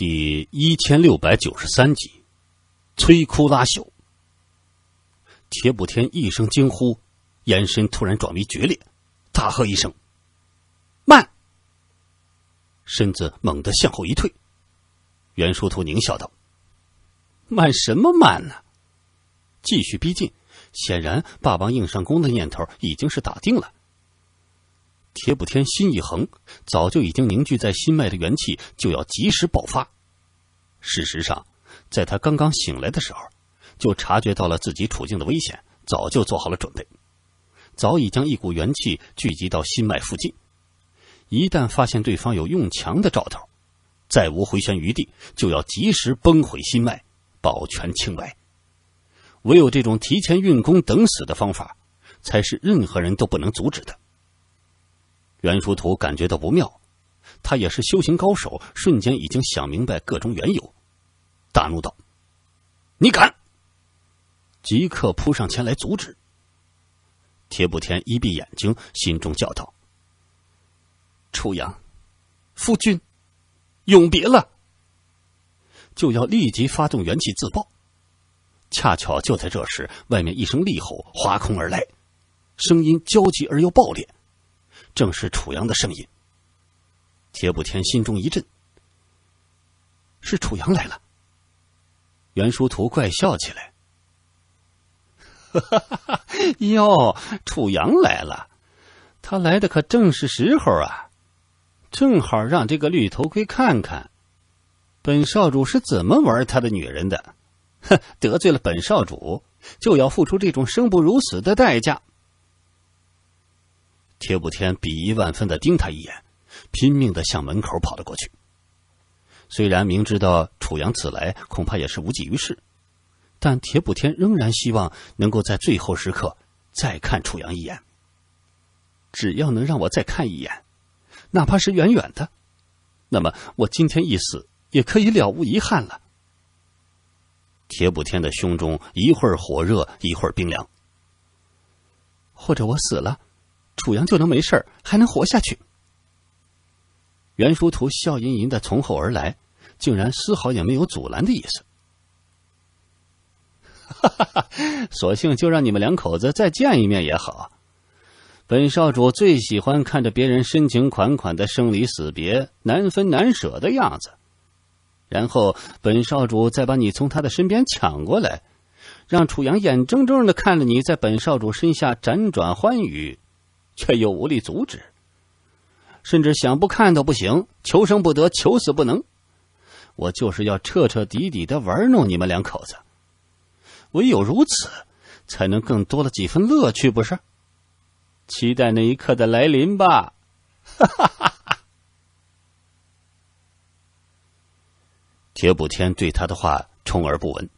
第一千六百九十三集，摧枯拉朽。铁补天一声惊呼，眼神突然转为决裂，大喝一声：“慢！”身子猛地向后一退。袁殊图狞笑道：“慢什么慢呢？继续逼近！显然，霸王硬上弓的念头已经是打定了。”铁补天心一横，早就已经凝聚在心脉的元气就要及时爆发。事实上，在他刚刚醒来的时候，就察觉到了自己处境的危险，早就做好了准备，早已将一股元气聚集到心脉附近。一旦发现对方有用强的兆头，再无回旋余地，就要及时崩毁心脉，保全清白。唯有这种提前运功等死的方法，才是任何人都不能阻止的。袁殊图感觉到不妙，他也是修行高手，瞬间已经想明白各种缘由，大怒道：“你敢！”即刻扑上前来阻止。铁补天一闭眼睛，心中叫道：“初阳，夫君，永别了！”就要立即发动元气自爆。恰巧就在这时，外面一声厉吼划空而来，声音焦急而又暴裂。正是楚阳的声音。铁补天心中一震，是楚阳来了。袁殊图怪笑起来：“哈哈，哟，楚阳来了，他来的可正是时候啊，正好让这个绿头盔看看，本少主是怎么玩他的女人的。哼，得罪了本少主，就要付出这种生不如死的代价。”铁补天鄙夷万分的盯他一眼，拼命的向门口跑了过去。虽然明知道楚阳此来恐怕也是无济于事，但铁补天仍然希望能够在最后时刻再看楚阳一眼。只要能让我再看一眼，哪怕是远远的，那么我今天一死也可以了无遗憾了。铁补天的胸中一会儿火热，一会儿冰凉。或者我死了。楚阳就能没事儿，还能活下去。袁殊图笑吟吟的从后而来，竟然丝毫也没有阻拦的意思。哈哈哈！索性就让你们两口子再见一面也好。本少主最喜欢看着别人深情款款的生离死别、难分难舍的样子，然后本少主再把你从他的身边抢过来，让楚阳眼睁睁的看着你在本少主身下辗转欢愉。却又无力阻止，甚至想不看都不行，求生不得，求死不能。我就是要彻彻底底的玩弄你们两口子，唯有如此，才能更多了几分乐趣，不是？期待那一刻的来临吧！哈！哈哈哈。铁补天对他的话充耳不闻，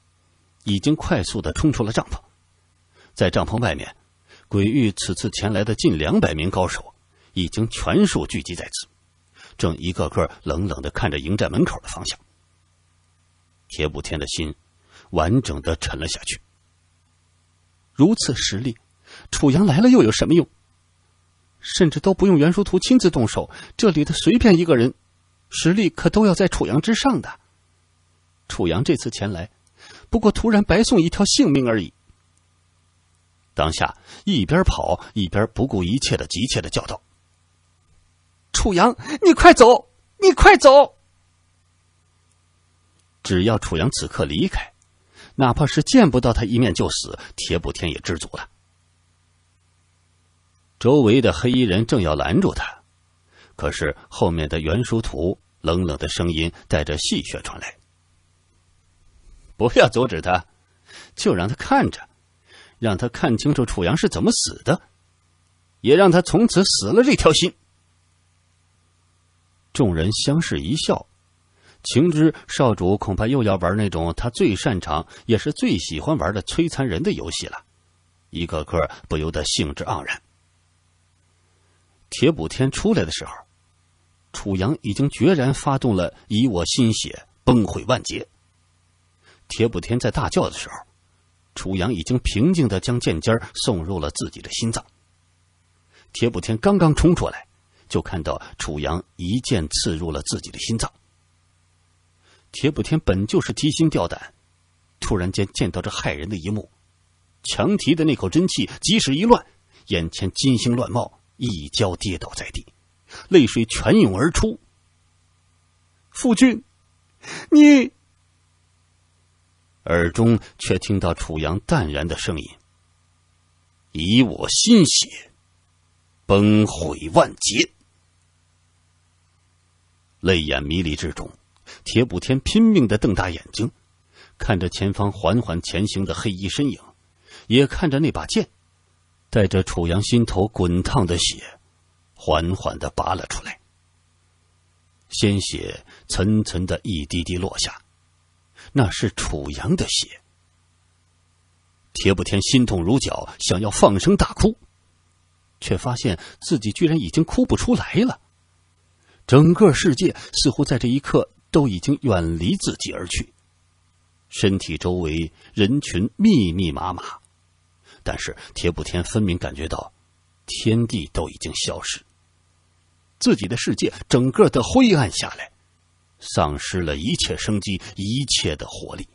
已经快速的冲出了帐篷，在帐篷外面。鬼域此次前来的近两百名高手，已经全数聚集在此，正一个个冷冷的看着营寨门口的方向。铁补天的心，完整的沉了下去。如此实力，楚阳来了又有什么用？甚至都不用袁殊图亲自动手，这里的随便一个人，实力可都要在楚阳之上的。楚阳这次前来，不过突然白送一条性命而已。当下一边跑一边不顾一切的急切的叫道：“楚阳，你快走，你快走！只要楚阳此刻离开，哪怕是见不到他一面就死，铁补天也知足了。”周围的黑衣人正要拦住他，可是后面的袁殊图冷冷的声音带着戏谑传来：“ 不要阻止他，就让他看着。”让他看清楚楚阳是怎么死的，也让他从此死了这条心。众人相视一笑，情知少主恐怕又要玩那种他最擅长也是最喜欢玩的摧残人的游戏了，一个个不由得兴致盎然。铁补天出来的时候，楚阳已经决然发动了以我心血崩毁万劫。铁补天在大叫的时候。楚阳已经平静的将剑尖送入了自己的心脏。铁补天刚刚冲出来，就看到楚阳一剑刺入了自己的心脏。铁补天本就是提心吊胆，突然间见到这骇人的一幕，强提的那口真气即时一乱，眼前金星乱冒，一跤跌倒在地，泪水全涌而出。夫君，你。耳中却听到楚阳淡然的声音：“以我心血，崩毁万劫。”泪眼迷离之中，铁补天拼命的瞪大眼睛，看着前方缓缓前行的黑衣身影，也看着那把剑，带着楚阳心头滚烫的血，缓缓的拔了出来，鲜血层层的一滴滴落下。那是楚阳的血。铁不天心痛如绞，想要放声大哭，却发现自己居然已经哭不出来了。整个世界似乎在这一刻都已经远离自己而去，身体周围人群密密麻麻，但是铁不天分明感觉到，天地都已经消失，自己的世界整个的灰暗下来。丧失了一切生机，一切的活力。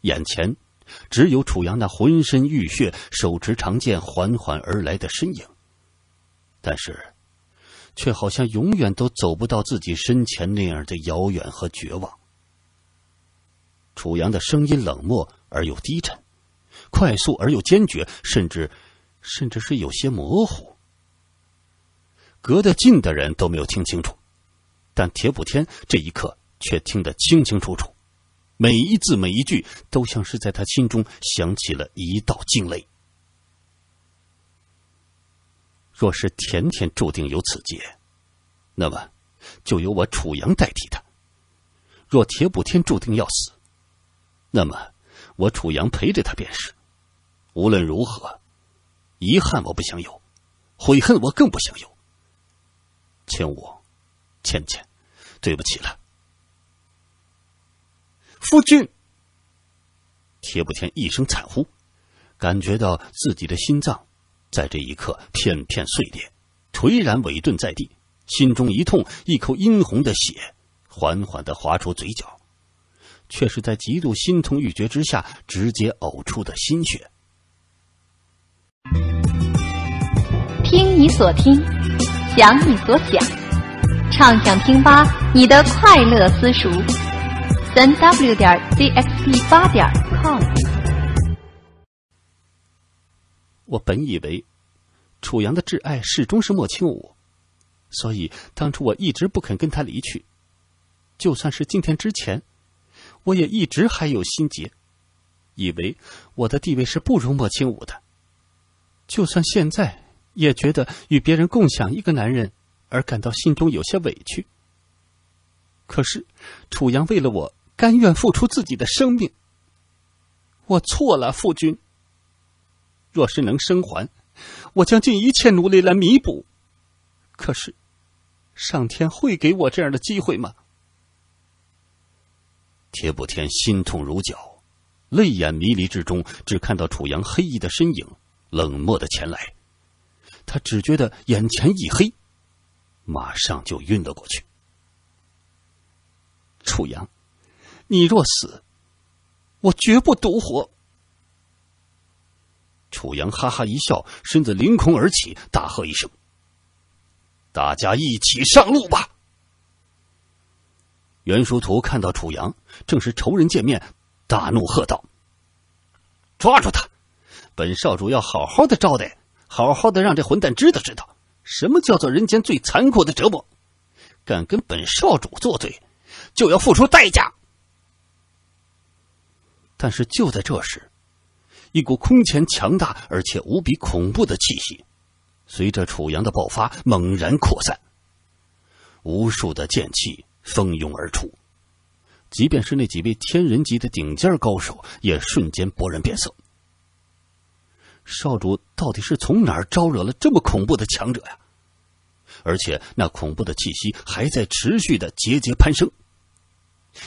眼前只有楚阳那浑身浴血、手持长剑缓缓而来的身影，但是却好像永远都走不到自己身前那样的遥远和绝望。楚阳的声音冷漠而又低沉，快速而又坚决，甚至甚至是有些模糊，隔得近的人都没有听清楚。但铁补天这一刻却听得清清楚楚，每一字每一句都像是在他心中响起了一道惊雷。若是甜甜注定有此劫，那么就由我楚阳代替他；若铁补天注定要死，那么我楚阳陪着他便是。无论如何，遗憾我不想有，悔恨我更不想有。千武。倩倩，对不起了，夫君。铁不天一声惨呼，感觉到自己的心脏在这一刻片片碎裂，颓然委顿在地，心中一痛，一口殷红的血缓缓的滑出嘴角，却是在极度心痛欲绝之下直接呕出的心血。听你所听，想你所想。畅想听吧，你的快乐私塾，三 w 点 c x p 八点 com。我本以为，楚阳的挚爱始终是莫清武，所以当初我一直不肯跟他离去。就算是今天之前，我也一直还有心结，以为我的地位是不如莫清武的。就算现在，也觉得与别人共享一个男人。而感到心中有些委屈。可是，楚阳为了我，甘愿付出自己的生命。我错了，夫君。若是能生还，我将尽一切努力来弥补。可是，上天会给我这样的机会吗？铁补天心痛如绞，泪眼迷离之中，只看到楚阳黑衣的身影冷漠的前来。他只觉得眼前一黑。马上就晕了过去。楚阳，你若死，我绝不独活。楚阳哈哈一笑，身子凌空而起，大喝一声：“大家一起上路吧！”袁殊图看到楚阳，正是仇人见面，大怒喝道：“抓住他！本少主要好好的招待，好好的让这混蛋知道知道。”什么叫做人间最残酷的折磨？敢跟本少主作对，就要付出代价。但是就在这时，一股空前强大而且无比恐怖的气息，随着楚阳的爆发猛然扩散，无数的剑气蜂拥而出，即便是那几位天人级的顶尖高手，也瞬间勃然变色。少主到底是从哪儿招惹了这么恐怖的强者呀？而且那恐怖的气息还在持续的节节攀升，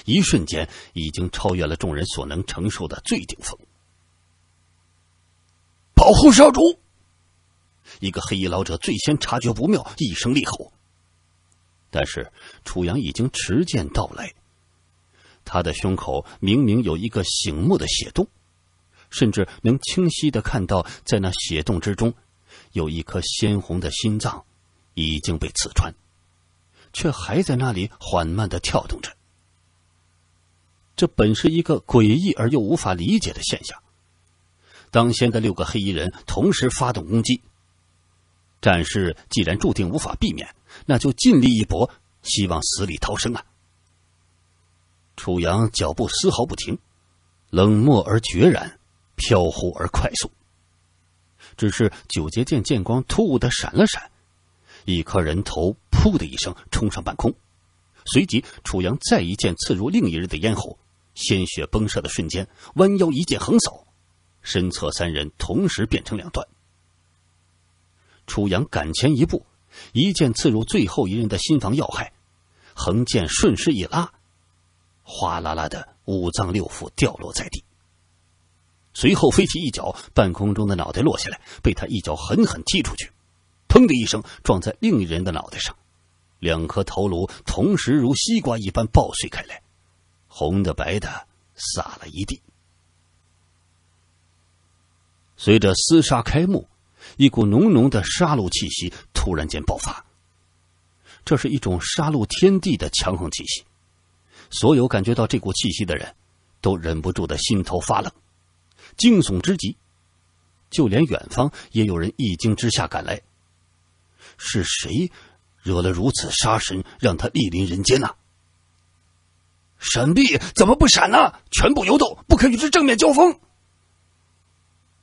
一瞬间已经超越了众人所能承受的最顶峰。保护少主！一个黑衣老者最先察觉不妙，一声厉吼。但是楚阳已经持剑到来，他的胸口明明有一个醒目的血洞。甚至能清晰的看到，在那血洞之中，有一颗鲜红的心脏，已经被刺穿，却还在那里缓慢的跳动着。这本是一个诡异而又无法理解的现象。当先的六个黑衣人同时发动攻击，战事既然注定无法避免，那就尽力一搏，希望死里逃生啊！楚阳脚步丝毫不停，冷漠而决然。飘忽而快速。只是九节剑剑光突兀的闪了闪，一颗人头“噗”的一声冲上半空，随即楚阳再一剑刺入另一人的咽喉，鲜血崩射的瞬间，弯腰一剑横扫，身侧三人同时变成两段。楚阳赶前一步，一剑刺入最后一人的心房要害，横剑顺势一拉，哗啦啦的五脏六腑掉落在地。随后飞起一脚，半空中的脑袋落下来，被他一脚狠狠踢出去，砰的一声撞在另一人的脑袋上，两颗头颅同时如西瓜一般爆碎开来，红的白的洒了一地。随着厮杀开幕，一股浓浓的杀戮气息突然间爆发，这是一种杀戮天地的强横气息，所有感觉到这股气息的人，都忍不住的心头发冷。惊悚之极，就连远方也有人一惊之下赶来。是谁惹了如此杀神，让他莅临人间呢？闪避！怎么不闪呢？全部游斗，不可与之正面交锋。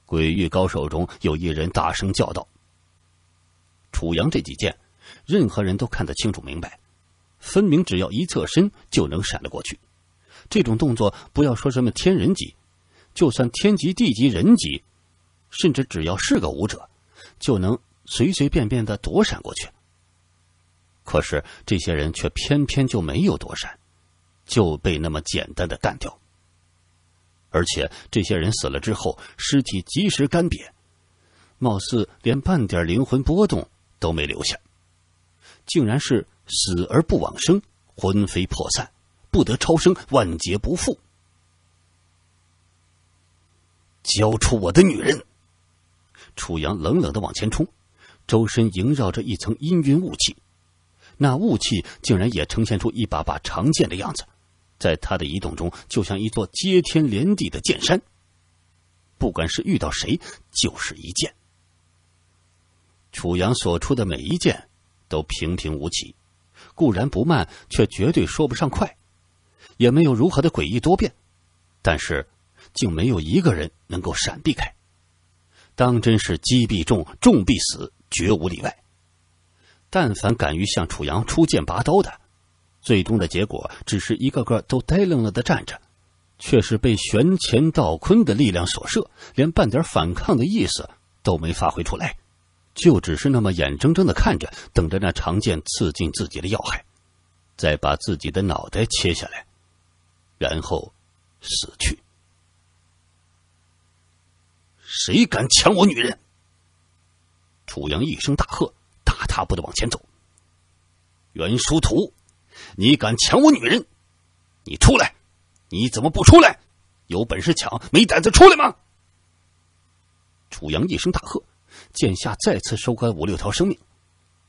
鬼域高手中有一人大声叫道：“楚阳这几剑，任何人都看得清楚明白，分明只要一侧身就能闪得过去。这种动作，不要说什么天人级。”就算天级、地级、人级，甚至只要是个武者，就能随随便便的躲闪过去。可是这些人却偏偏就没有躲闪，就被那么简单的干掉。而且这些人死了之后，尸体及时干瘪，貌似连半点灵魂波动都没留下，竟然是死而不往生，魂飞魄散，不得超生，万劫不复。交出我的女人！楚阳冷冷的往前冲，周身萦绕着一层阴云雾气，那雾气竟然也呈现出一把把长剑的样子，在他的移动中，就像一座接天连地的剑山。不管是遇到谁，就是一剑。楚阳所出的每一剑，都平平无奇，固然不慢，却绝对说不上快，也没有如何的诡异多变，但是。竟没有一个人能够闪避开，当真是击必中，中必死，绝无例外。但凡敢于向楚阳出剑拔刀的，最终的结果只是一个个都呆愣愣的站着，却是被玄乾道坤的力量所射，连半点反抗的意思都没发挥出来，就只是那么眼睁睁的看着，等着那长剑刺进自己的要害，再把自己的脑袋切下来，然后死去。谁敢抢我女人？楚阳一声大喝，大踏步的往前走。袁殊图，你敢抢我女人？你出来！你怎么不出来？有本事抢，没胆子出来吗？楚阳一声大喝，剑下再次收割五六条生命。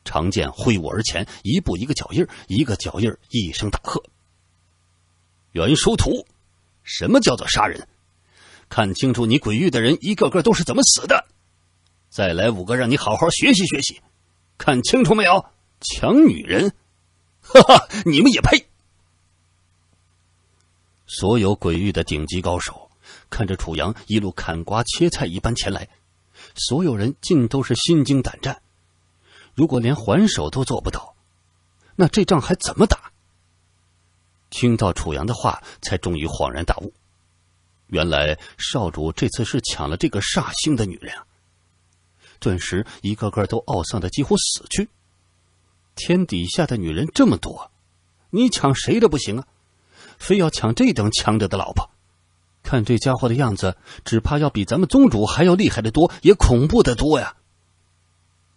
长剑挥舞而前，一步一个脚印一个脚印一声大喝。袁殊图，什么叫做杀人？看清楚，你鬼域的人一个个都是怎么死的？再来五个，让你好好学习学习。看清楚没有？抢女人，哈哈，你们也配！所有鬼域的顶级高手看着楚阳一路砍瓜切菜一般前来，所有人尽都是心惊胆战。如果连还手都做不到，那这仗还怎么打？听到楚阳的话，才终于恍然大悟。原来少主这次是抢了这个煞星的女人啊！顿时一个个都懊丧的几乎死去。天底下的女人这么多，你抢谁都不行啊！非要抢这等强者的老婆，看这家伙的样子，只怕要比咱们宗主还要厉害的多，也恐怖的多呀！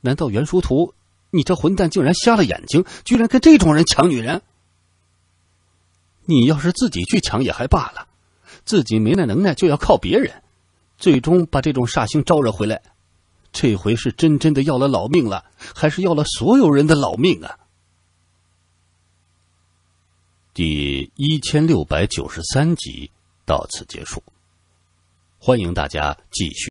难道袁殊图，你这混蛋竟然瞎了眼睛，居然跟这种人抢女人？你要是自己去抢也还罢了。自己没那能耐，就要靠别人，最终把这种煞星招惹回来。这回是真真的要了老命了，还是要了所有人的老命啊？第一千六百九十三集到此结束，欢迎大家继续。